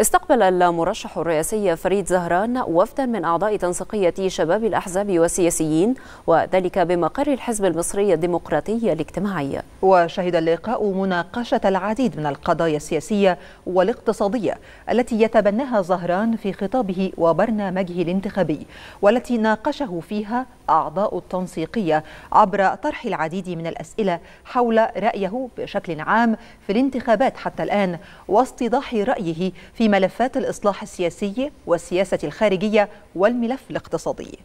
استقبل المرشح الرئاسي فريد زهران وفدا من أعضاء تنسيقية شباب الأحزاب والسياسيين وذلك بمقر الحزب المصري الديمقراطي الاجتماعي وشهد اللقاء مناقشة العديد من القضايا السياسية والاقتصادية التي يتبناها زهران في خطابه وبرنامجه الانتخابي والتي ناقشه فيها أعضاء التنسيقية عبر طرح العديد من الأسئلة حول رأيه بشكل عام في الانتخابات حتى الآن واستيضاح رأيه في ملفات الإصلاح السياسي والسياسة الخارجية والملف الاقتصادي